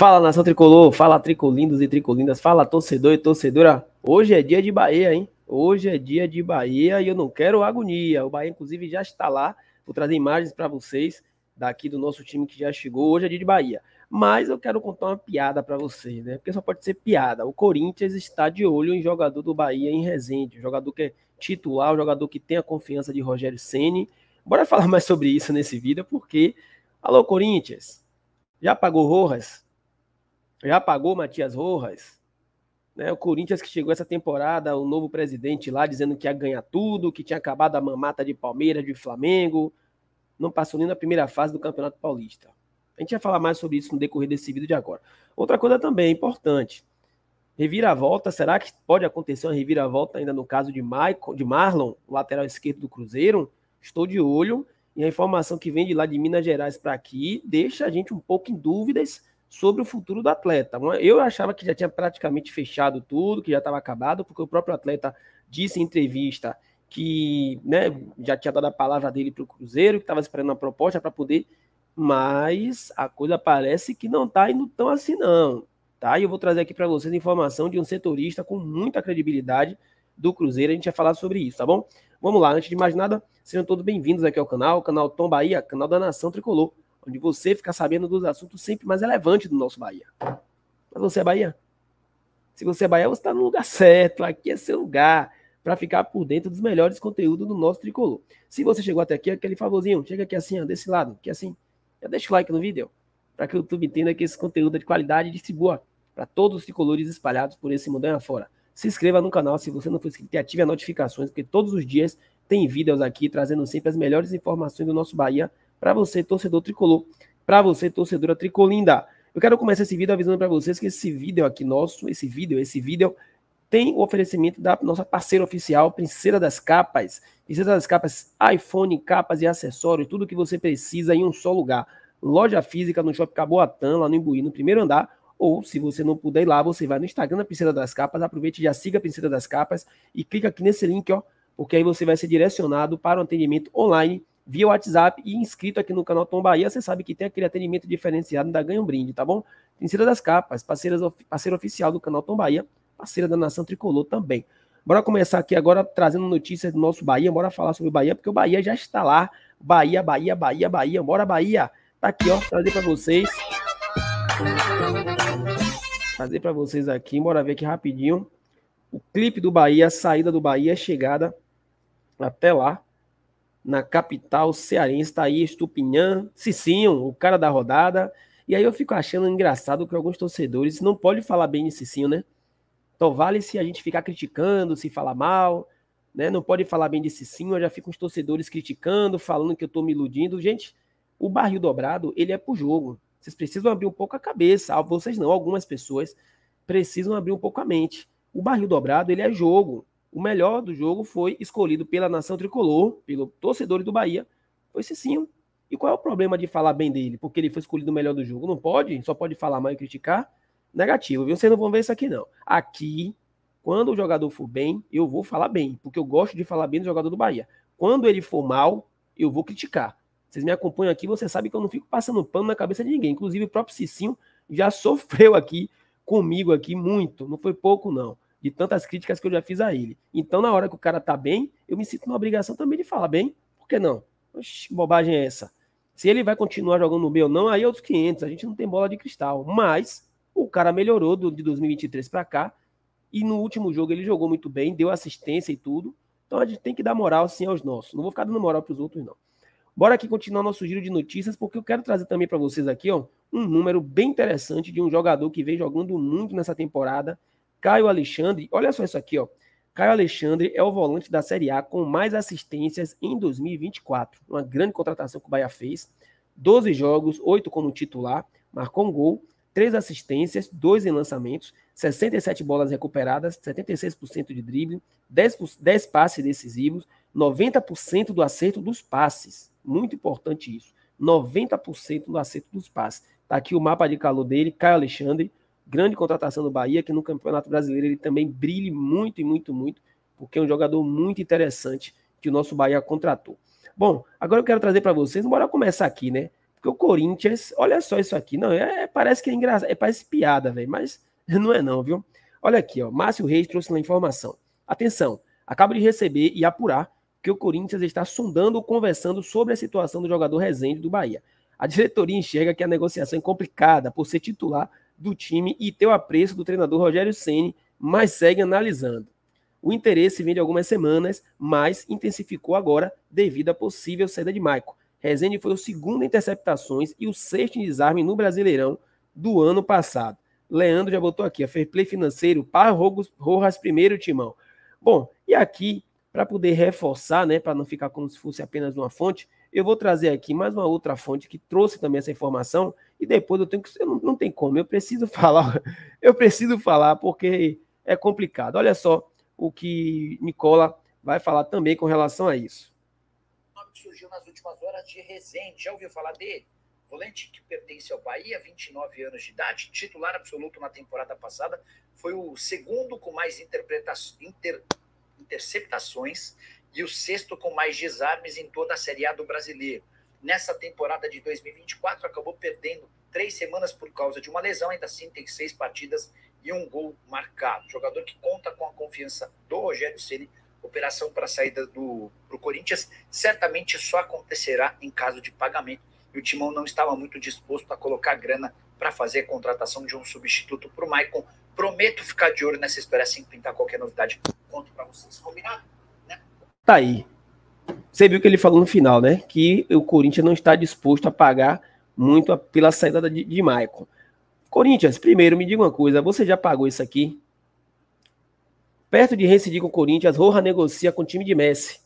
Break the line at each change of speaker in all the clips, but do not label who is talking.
Fala nação tricolor, fala tricolindos e tricolindas, fala torcedor e torcedora. Hoje é dia de Bahia, hein? Hoje é dia de Bahia e eu não quero agonia. O Bahia, inclusive, já está lá. Vou trazer imagens para vocês daqui do nosso time que já chegou. Hoje é dia de Bahia. Mas eu quero contar uma piada para vocês, né? Porque só pode ser piada. O Corinthians está de olho em jogador do Bahia em Resende, jogador que é titular, jogador que tem a confiança de Rogério Ceni. Bora falar mais sobre isso nesse vídeo, porque alô Corinthians, já pagou Rojas? já pagou Matias Rojas? Né, o Corinthians que chegou essa temporada, o novo presidente lá dizendo que ia ganhar tudo, que tinha acabado a mamata de Palmeiras, de Flamengo, não passou nem na primeira fase do Campeonato Paulista. A gente vai falar mais sobre isso no decorrer desse vídeo de agora. Outra coisa também importante, reviravolta, será que pode acontecer uma reviravolta ainda no caso de, Michael, de Marlon, lateral esquerdo do Cruzeiro? Estou de olho e a informação que vem de lá de Minas Gerais para aqui deixa a gente um pouco em dúvidas sobre o futuro do atleta. Eu achava que já tinha praticamente fechado tudo, que já estava acabado, porque o próprio atleta disse em entrevista que né, já tinha dado a palavra dele para o Cruzeiro, que estava esperando uma proposta para poder, mas a coisa parece que não está indo tão assim não. Tá? E eu vou trazer aqui para vocês informação de um setorista com muita credibilidade do Cruzeiro, a gente vai falar sobre isso, tá bom? Vamos lá, antes de mais nada, sejam todos bem-vindos aqui ao canal, canal Tom Bahia, canal da Nação Tricolor onde você fica sabendo dos assuntos sempre mais relevantes do nosso Bahia. Mas você é Bahia? Se você é Bahia, você está no lugar certo. Aqui é seu lugar para ficar por dentro dos melhores conteúdos do nosso tricolor. Se você chegou até aqui, é aquele favorzinho, chega aqui assim, ó, desse lado, que assim, já deixa o like no vídeo, para que o YouTube entenda que esse conteúdo é de qualidade e distribua para todos os tricolores espalhados por esse mundo afora. Se inscreva no canal se você não for inscrito e ative as notificações, porque todos os dias tem vídeos aqui trazendo sempre as melhores informações do nosso Bahia para você, torcedor tricolor, para você, torcedora tricolinda. Eu quero começar esse vídeo avisando para vocês que esse vídeo aqui nosso, esse vídeo, esse vídeo tem o oferecimento da nossa parceira oficial, Princesa das Capas. Princesa das Capas, iPhone, capas e acessórios, tudo que você precisa em um só lugar. Loja física no Shopping Caboatã, lá no Imbuí, no primeiro andar. Ou, se você não puder ir lá, você vai no Instagram da Princesa das Capas, aproveite e já siga a Princesa das Capas e clica aqui nesse link, ó, porque aí você vai ser direcionado para o um atendimento online via WhatsApp e inscrito aqui no canal Tom Bahia, você sabe que tem aquele atendimento diferenciado, ainda ganha um brinde, tá bom? Terceira das capas, parceiras, parceiro oficial do canal Tom Bahia, parceira da Nação Tricolor também. Bora começar aqui agora trazendo notícias do nosso Bahia, bora falar sobre o Bahia, porque o Bahia já está lá. Bahia, Bahia, Bahia, Bahia, bora Bahia. Tá aqui, ó, trazer para vocês. Trazer para vocês aqui, bora ver aqui rapidinho. O clipe do Bahia, saída do Bahia, chegada até lá na capital cearense. Está aí Estupinhã, Cicinho, o cara da rodada. E aí eu fico achando engraçado que alguns torcedores não podem falar bem de Cicinho, né? Então vale se a gente ficar criticando, se falar mal, né? Não pode falar bem de Cicinho, eu já fico os torcedores criticando, falando que eu estou me iludindo. Gente, o barril dobrado, ele é pro jogo. Vocês precisam abrir um pouco a cabeça. Vocês não, algumas pessoas precisam abrir um pouco a mente. O barril dobrado, ele é jogo o melhor do jogo foi escolhido pela nação tricolor, pelo torcedor do Bahia, foi Cicinho. E qual é o problema de falar bem dele? Porque ele foi escolhido o melhor do jogo. Não pode? Só pode falar mal e criticar? Negativo, viu? Vocês não vão ver isso aqui, não. Aqui, quando o jogador for bem, eu vou falar bem, porque eu gosto de falar bem do jogador do Bahia. Quando ele for mal, eu vou criticar. Vocês me acompanham aqui, você sabe que eu não fico passando pano na cabeça de ninguém. Inclusive, o próprio Cicinho já sofreu aqui comigo aqui muito. Não foi pouco, não de tantas críticas que eu já fiz a ele. Então, na hora que o cara tá bem, eu me sinto na obrigação também de falar bem. Por que não? que bobagem é essa? Se ele vai continuar jogando no meu não, aí é outros 500. A gente não tem bola de cristal. Mas o cara melhorou do, de 2023 para cá. E no último jogo ele jogou muito bem, deu assistência e tudo. Então a gente tem que dar moral sim aos nossos. Não vou ficar dando moral para os outros, não. Bora aqui continuar nosso giro de notícias, porque eu quero trazer também para vocês aqui ó, um número bem interessante de um jogador que vem jogando muito nessa temporada Caio Alexandre, olha só isso aqui, ó. Caio Alexandre é o volante da Série A com mais assistências em 2024. Uma grande contratação que o Bahia fez. 12 jogos, 8 como titular, marcou um gol, 3 assistências, 2 em lançamentos, 67 bolas recuperadas, 76% de drible, 10, 10 passes decisivos, 90% do acerto dos passes. Muito importante isso. 90% do acerto dos passes. Tá aqui o mapa de calor dele, Caio Alexandre, grande contratação do Bahia, que no Campeonato Brasileiro ele também brilhe muito e muito, muito, porque é um jogador muito interessante que o nosso Bahia contratou. Bom, agora eu quero trazer para vocês, bora começar aqui, né? Porque o Corinthians, olha só isso aqui, não, é, é parece que é engraçado, é, parece piada, velho, mas não é não, viu? Olha aqui, ó, Márcio Reis trouxe uma informação. Atenção, acabo de receber e apurar que o Corinthians está sondando ou conversando sobre a situação do jogador Rezende do Bahia. A diretoria enxerga que a negociação é complicada por ser titular do time e ter o apreço do treinador Rogério Ceni, mas segue analisando. O interesse vem de algumas semanas, mas intensificou agora devido à possível saída de Maico. Rezende foi o segundo em interceptações e o sexto em desarme no Brasileirão do ano passado. Leandro já botou aqui, a fair play financeiro para Rojas primeiro timão. Bom, e aqui, para poder reforçar, né, para não ficar como se fosse apenas uma fonte, eu vou trazer aqui mais uma outra fonte que trouxe também essa informação, e depois eu tenho que. Eu não, não tem como, eu preciso falar. Eu preciso falar porque é complicado. Olha só o que Nicola vai falar também com relação a isso. O nome que surgiu nas últimas horas de Rezende. Já ouviu falar dele? Volante que pertence ao Bahia, 29 anos de idade, titular absoluto na temporada passada, foi o segundo com mais inter, interceptações e o sexto com mais desarmes em toda a Série A do brasileiro nessa temporada de 2024, acabou perdendo três semanas por causa de uma lesão, ainda assim tem seis partidas e um gol marcado. Jogador que conta com a confiança do Rogério Ceni. Operação para saída do pro Corinthians certamente só acontecerá em caso de pagamento. E o Timão não estava muito disposto a colocar grana para fazer a contratação de um substituto para o Maicon. Prometo ficar de olho nessa história sem pintar qualquer novidade. Conto para vocês, combinado? Né? Tá aí. Você viu o que ele falou no final, né? Que o Corinthians não está disposto a pagar muito pela saída de, de Maicon. Corinthians, primeiro, me diga uma coisa: você já pagou isso aqui? Perto de rescindir com o Corinthians, Roja negocia com o time de Messi.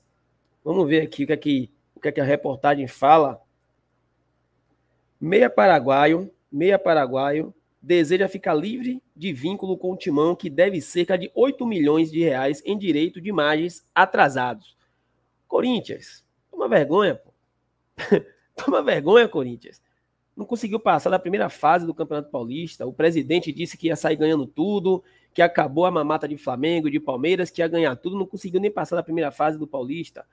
Vamos ver aqui o que é que, o que, é que a reportagem fala. Meia paraguaio, meia paraguaio, deseja ficar livre de vínculo com o timão que deve cerca de 8 milhões de reais em direito de imagens atrasados. Corinthians, toma vergonha, pô. toma vergonha, Corinthians. Não conseguiu passar da primeira fase do Campeonato Paulista. O presidente disse que ia sair ganhando tudo, que acabou a mamata de Flamengo e de Palmeiras, que ia ganhar tudo, não conseguiu nem passar da primeira fase do Paulista.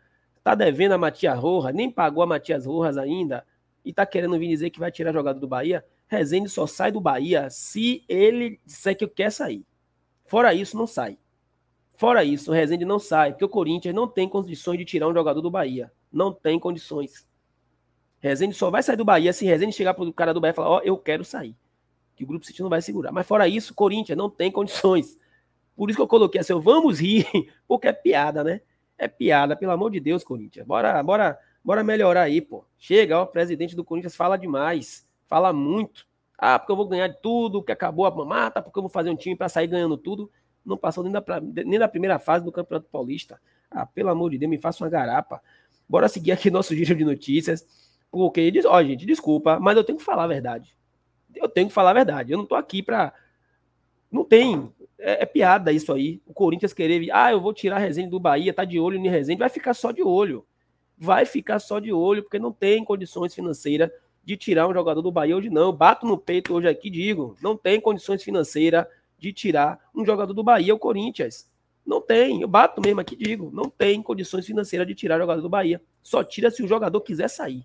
Tá devendo a Matias Rojas, nem pagou a Matias Rojas ainda, e tá querendo vir dizer que vai tirar jogado do Bahia. Rezende só sai do Bahia se ele disser que quer sair. Fora isso, não sai. Fora isso, o Rezende não sai, porque o Corinthians não tem condições de tirar um jogador do Bahia. Não tem condições. Rezende só vai sair do Bahia se Rezende chegar pro cara do Bahia e falar, ó, oh, eu quero sair. Que o Grupo City não vai segurar. Mas fora isso, o Corinthians não tem condições. Por isso que eu coloquei assim, vamos rir, porque é piada, né? É piada, pelo amor de Deus, Corinthians. Bora, bora, bora melhorar aí, pô. Chega, ó, o presidente do Corinthians fala demais, fala muito. Ah, porque eu vou ganhar de tudo, que acabou a mamata, porque eu vou fazer um time para sair ganhando tudo não passou nem da, nem da primeira fase do Campeonato Paulista. Ah, pelo amor de Deus, me faça uma garapa. Bora seguir aqui nosso giro de notícias. Porque, ó, oh, gente, desculpa, mas eu tenho que falar a verdade. Eu tenho que falar a verdade. Eu não tô aqui pra. Não tem. É, é piada isso aí. O Corinthians querer. Ah, eu vou tirar a resenha do Bahia, tá de olho no resenha. Vai ficar só de olho. Vai ficar só de olho, porque não tem condições financeiras de tirar um jogador do Bahia hoje, não. Bato no peito hoje aqui digo: não tem condições financeiras de tirar um jogador do Bahia, o Corinthians. Não tem, eu bato mesmo aqui, digo, não tem condições financeiras de tirar o jogador do Bahia. Só tira se o jogador quiser sair.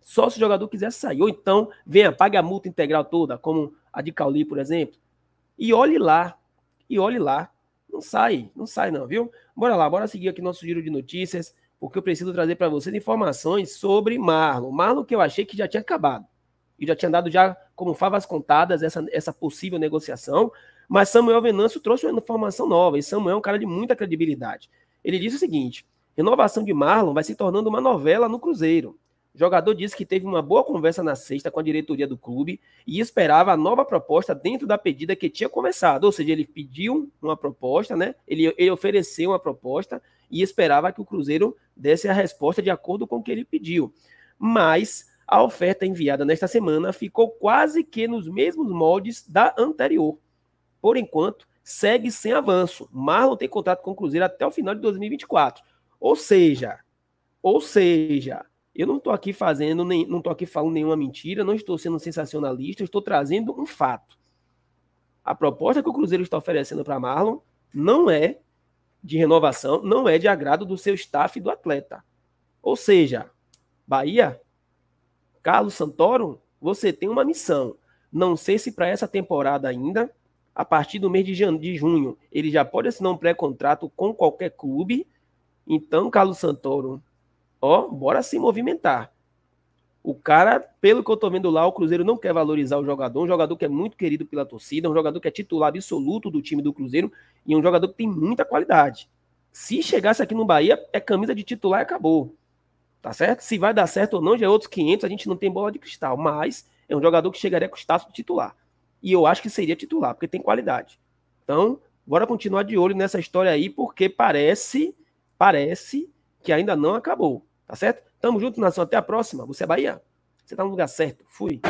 Só se o jogador quiser sair. Ou então, venha, pague a multa integral toda, como a de Cauli, por exemplo. E olhe lá. E olhe lá. Não sai, não sai não, viu? Bora lá, bora seguir aqui nosso giro de notícias, porque eu preciso trazer para vocês informações sobre Marlon. Marlon que eu achei que já tinha acabado e já tinha dado já como favas contadas essa, essa possível negociação, mas Samuel Venâncio trouxe uma informação nova, e Samuel é um cara de muita credibilidade. Ele disse o seguinte, renovação de Marlon vai se tornando uma novela no Cruzeiro. O jogador disse que teve uma boa conversa na sexta com a diretoria do clube e esperava a nova proposta dentro da pedida que tinha começado. Ou seja, ele pediu uma proposta, né? Ele, ele ofereceu uma proposta e esperava que o Cruzeiro desse a resposta de acordo com o que ele pediu. Mas a oferta enviada nesta semana ficou quase que nos mesmos moldes da anterior. Por enquanto, segue sem avanço. Marlon tem contrato com o Cruzeiro até o final de 2024. Ou seja, ou seja, eu não estou aqui fazendo, nem, não estou aqui falando nenhuma mentira, não estou sendo sensacionalista, estou trazendo um fato. A proposta que o Cruzeiro está oferecendo para Marlon não é de renovação, não é de agrado do seu staff e do atleta. Ou seja, Bahia, Carlos Santoro, você tem uma missão. Não sei se para essa temporada ainda, a partir do mês de, de junho, ele já pode assinar um pré-contrato com qualquer clube. Então, Carlos Santoro, ó, bora se movimentar. O cara, pelo que eu tô vendo lá, o Cruzeiro não quer valorizar o jogador, um jogador que é muito querido pela torcida, um jogador que é titular absoluto do time do Cruzeiro e um jogador que tem muita qualidade. Se chegasse aqui no Bahia, é camisa de titular e acabou. Tá certo? Se vai dar certo ou não, já é outros 500, a gente não tem bola de cristal, mas é um jogador que chegaria com status de titular. E eu acho que seria titular, porque tem qualidade. Então, bora continuar de olho nessa história aí, porque parece, parece que ainda não acabou, tá certo? Tamo junto, nação, até a próxima. Você é Bahia? Você tá no lugar certo. Fui.